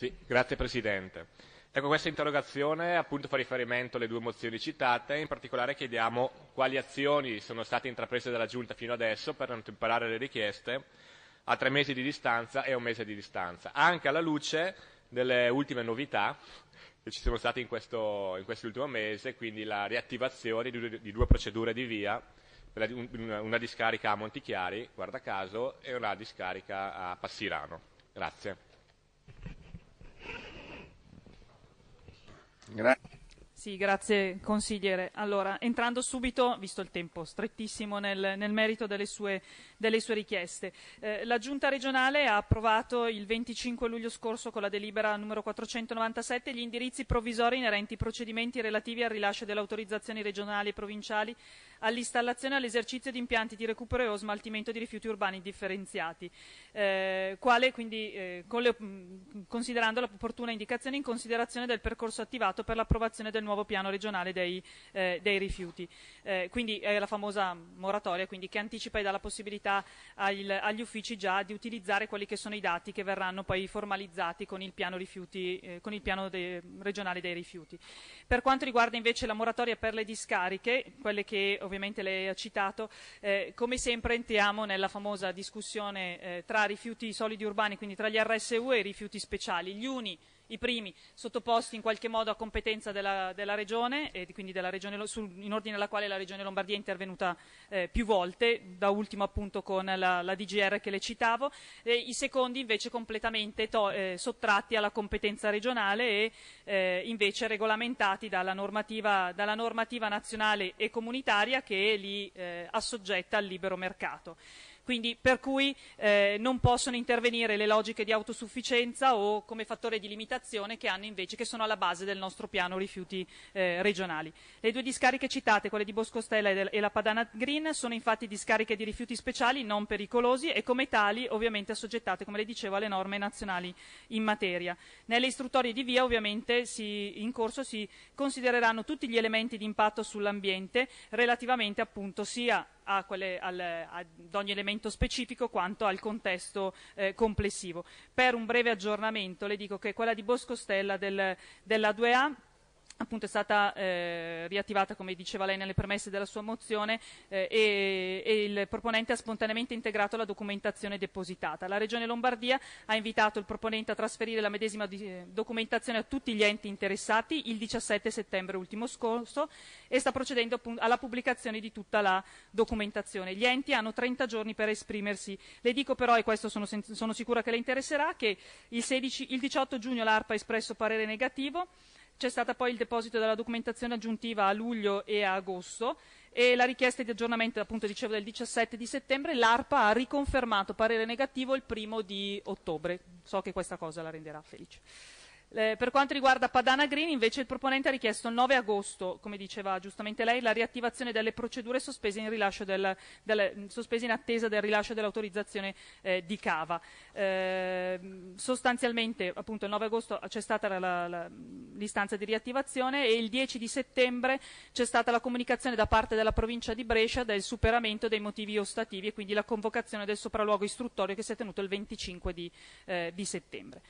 Sì, grazie Presidente. Ecco, questa interrogazione appunto, fa riferimento alle due mozioni citate, in particolare chiediamo quali azioni sono state intraprese dalla Giunta fino adesso per non temperare le richieste a tre mesi di distanza e un mese di distanza, anche alla luce delle ultime novità che ci sono state in, questo, in quest'ultimo mese, quindi la riattivazione di due, di due procedure di via, una discarica a Montichiari, guarda caso, e una discarica a Passirano. Grazie. Grazie. Sì, grazie consigliere. Allora, entrando subito, visto il tempo strettissimo, nel, nel merito delle sue, delle sue richieste. Eh, la Giunta regionale ha approvato il 25 luglio scorso con la delibera numero 497 gli indirizzi provvisori inerenti ai procedimenti relativi al rilascio delle autorizzazioni regionali e provinciali all'installazione e all'esercizio di impianti di recupero e o smaltimento di rifiuti urbani differenziati, eh, quale, quindi, eh, con le, mm, considerando l'opportuna indicazione in considerazione del percorso attivato per l'approvazione del nuovo piano regionale dei, eh, dei rifiuti. Eh, quindi è la famosa moratoria quindi, che anticipa e dà la possibilità al, agli uffici già di utilizzare quelli che sono i dati che verranno poi formalizzati con il piano, rifiuti, eh, con il piano de, regionale dei rifiuti. Per quanto riguarda invece la moratoria per le discariche, quelle che ovviamente lei ha citato, eh, come sempre entriamo nella famosa discussione eh, tra rifiuti solidi urbani, quindi tra gli RSU e i rifiuti speciali. Gli uni i primi sottoposti in qualche modo a competenza della, della Regione, e quindi della regione, sul, in ordine alla quale la Regione Lombardia è intervenuta eh, più volte, da ultimo appunto con la, la DGR che le citavo, e i secondi invece completamente to, eh, sottratti alla competenza regionale e eh, invece regolamentati dalla normativa, dalla normativa, nazionale e comunitaria che li eh, assoggetta al libero mercato quindi per cui eh, non possono intervenire le logiche di autosufficienza o come fattore di limitazione che hanno invece, che sono alla base del nostro piano rifiuti eh, regionali. Le due discariche citate, quelle di Boscostella e la Padana Green, sono infatti discariche di rifiuti speciali non pericolosi e come tali ovviamente assoggettate, come le dicevo, alle norme nazionali in materia. Nelle istruttorie di via ovviamente si, in corso si considereranno tutti gli elementi di impatto sull'ambiente relativamente appunto sia quelle, al, ad ogni elemento specifico quanto al contesto eh, complessivo. Per un breve aggiornamento le dico che quella di Boscostella del, della 2A appunto è stata eh, riattivata, come diceva lei nelle premesse della sua mozione, eh, e, e, il proponente ha spontaneamente integrato la documentazione depositata. La Regione Lombardia ha invitato il proponente a trasferire la medesima di, eh, documentazione a tutti gli enti interessati il 17 settembre ultimo scorso e sta procedendo alla pubblicazione di tutta la documentazione. Gli enti hanno 30 giorni per esprimersi. Le dico però, e questo sono, sono sicura che le interesserà, che il, 16, il 18 giugno l'ARPA ha espresso parere negativo, c'è stato poi il deposito della documentazione aggiuntiva a luglio e a agosto e la richiesta di aggiornamento appunto dicevo del 17 di settembre, l'ARPA ha riconfermato parere negativo il primo di ottobre. So che questa cosa la renderà felice. Eh, per quanto riguarda Padana Green, invece, il proponente ha richiesto il 9 agosto, come diceva giustamente lei, la riattivazione delle procedure sospese in, del, del, sospese in attesa del rilascio dell'autorizzazione eh, di cava. Eh, sostanzialmente, appunto, il 9 agosto c'è stata la, la, la, l'istanza di riattivazione e il 10 di settembre c'è stata la comunicazione da parte della provincia di Brescia del superamento dei motivi ostativi e quindi la convocazione del sopralluogo istruttorio che si è tenuto il 25 di, eh, di settembre.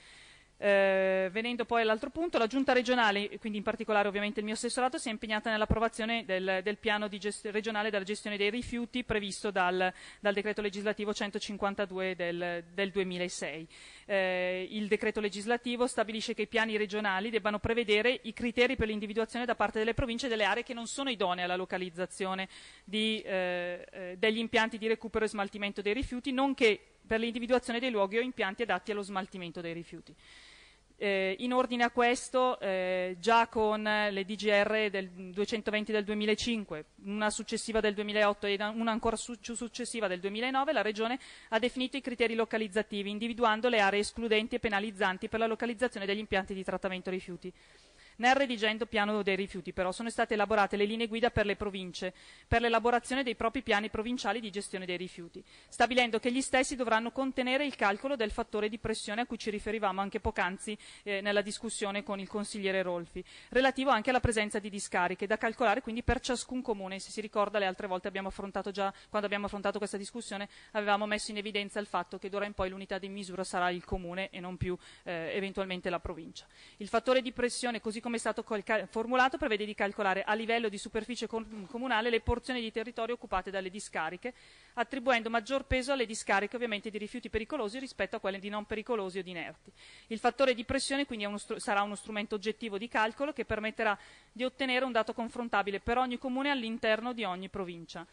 Eh, venendo poi all'altro punto, la giunta regionale, quindi in particolare ovviamente il mio assessorato, si è impegnata nell'approvazione del, del piano gest- regionale della gestione dei rifiuti previsto dal, dal decreto legislativo 152 del, del 2006. Eh, il decreto legislativo stabilisce che i piani regionali debbano prevedere i criteri per l'individuazione da parte delle province delle aree che non sono idonee alla localizzazione di, eh, eh degli impianti di recupero e smaltimento dei rifiuti, nonché per l'individuazione dei luoghi o impianti adatti allo smaltimento dei rifiuti. Eh, in ordine a questo, eh, già con le DGR del 220 del 2005, una successiva del 2008 e una ancora su- successiva del 2009, la Regione ha definito i criteri localizzativi, individuando le aree escludenti e penalizzanti per la localizzazione degli impianti di trattamento rifiuti. Nel redigendo piano dei rifiuti però sono state elaborate le linee guida per le province per l'elaborazione dei propri piani provinciali di gestione dei rifiuti, stabilendo che gli stessi dovranno contenere il calcolo del fattore di pressione a cui ci riferivamo anche poc'anzi eh, nella discussione con il consigliere Rolfi, relativo anche alla presenza di discariche, da calcolare quindi per ciascun comune. Se si ricorda, le altre volte abbiamo affrontato già, quando abbiamo affrontato questa discussione, avevamo messo in evidenza il fatto che d'ora in poi l'unità di misura sarà il comune e non più eh, eventualmente la provincia. Il fattore di pressione, così come come è stato formulato, prevede di calcolare a livello di superficie comunale le porzioni di territorio occupate dalle discariche, attribuendo maggior peso alle discariche ovviamente di rifiuti pericolosi rispetto a quelle di non pericolosi o di inerti. Il fattore di pressione quindi uno sarà uno strumento oggettivo di calcolo che permetterà di ottenere un dato confrontabile per ogni comune all'interno di ogni provincia.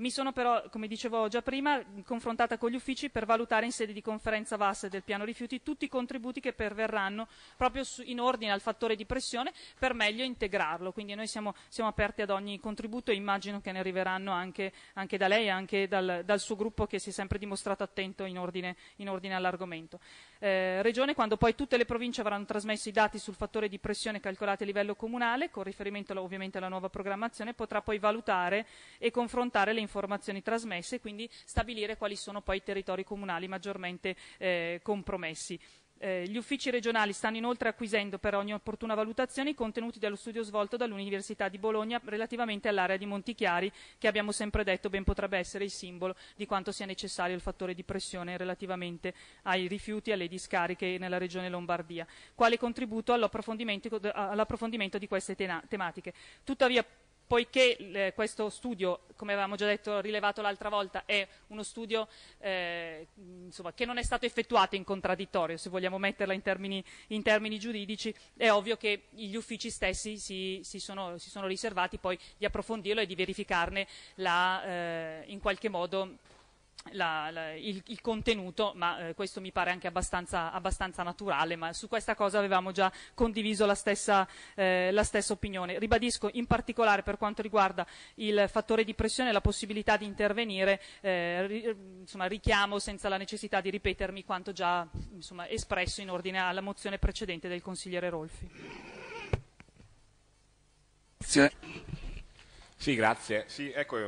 Mi sono però, come dicevo già prima, confrontata con gli uffici per valutare in sede di conferenza VAS del piano rifiuti tutti i contributi che perverranno proprio su, in ordine al fattore di pressione per meglio integrarlo. Quindi noi siamo, siamo aperti ad ogni contributo e immagino che ne arriveranno anche, anche da lei e anche dal, dal, suo gruppo che si è sempre dimostrato attento in ordine, ordine all'argomento. Eh, regione, quando poi tutte le province avranno trasmesso i dati sul fattore di pressione calcolati a livello comunale, con riferimento ovviamente alla nuova programmazione, potrà poi valutare e confrontare le informazioni informazioni trasmesse e quindi stabilire quali sono poi i territori comunali maggiormente eh, compromessi. Eh, gli uffici regionali stanno inoltre acquisendo per ogni opportuna valutazione i contenuti dello studio svolto dall'Università di Bologna relativamente all'area di Montichiari, che abbiamo sempre detto ben potrebbe essere il simbolo di quanto sia necessario il fattore di pressione relativamente ai rifiuti e alle discariche nella regione Lombardia, quale contributo all'approfondimento, all'approfondimento di queste tematiche. Tuttavia, poiché eh, questo studio, come avevamo già detto, rilevato l'altra volta, è uno studio eh, insomma, che non è stato effettuato in contraddittorio, se vogliamo metterla in termini, in termini giuridici, è ovvio che gli uffici stessi si, si, sono, si sono, riservati poi di approfondirlo e di verificarne la, eh, in qualche modo la, la, il, il, contenuto, ma eh, questo mi pare anche abbastanza, abbastanza, naturale, ma su questa cosa avevamo già condiviso la stessa, eh, la stessa, opinione. Ribadisco in particolare per quanto riguarda il fattore di pressione e la possibilità di intervenire, eh, ri, insomma, richiamo senza la necessità di ripetermi quanto già insomma, espresso in ordine alla mozione precedente del consigliere Rolfi. Sì, grazie. Sì, ecco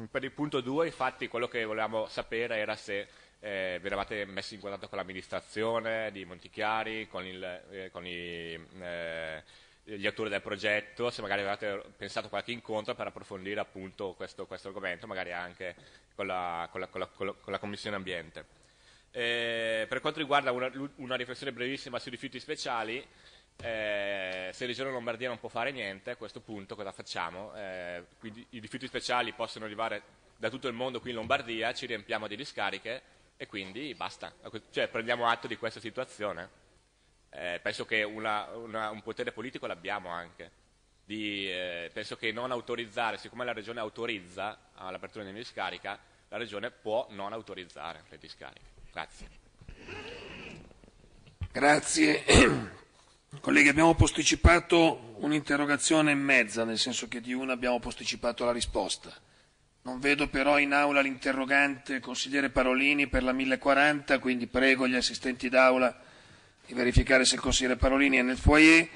Mm, per il punto 2 infatti quello che volevamo sapere era se eh, vi eravate messi in contatto con l'amministrazione di Montichiari, con, il, eh, con i, eh, gli autori del progetto, se magari avevate pensato a qualche incontro per approfondire appunto questo, questo argomento, magari anche con la, con la, con la, con la Commissione Ambiente. Eh, per quanto riguarda una, una riflessione brevissima sui rifiuti speciali, eh, se regione Lombardia non può fare niente, a questo punto cosa facciamo? Eh, quindi, I rifiuti speciali possono arrivare da tutto il mondo qui in Lombardia, ci riempiamo di discariche e quindi basta, cioè, prendiamo atto di questa situazione. Eh, penso che una, una, un potere politico l'abbiamo anche. Di, eh, penso che non autorizzare, siccome la regione autorizza l'apertura di una discarica, la regione può non autorizzare le discariche. Grazie. Grazie. Colleghi, abbiamo posticipato un'interrogazione e mezza, nel senso che di una abbiamo posticipato la risposta. Non vedo però in aula l'interrogante consigliere Parolini per la 1040, quindi prego gli assistenti d'aula di verificare se il consigliere Parolini è nel foyer.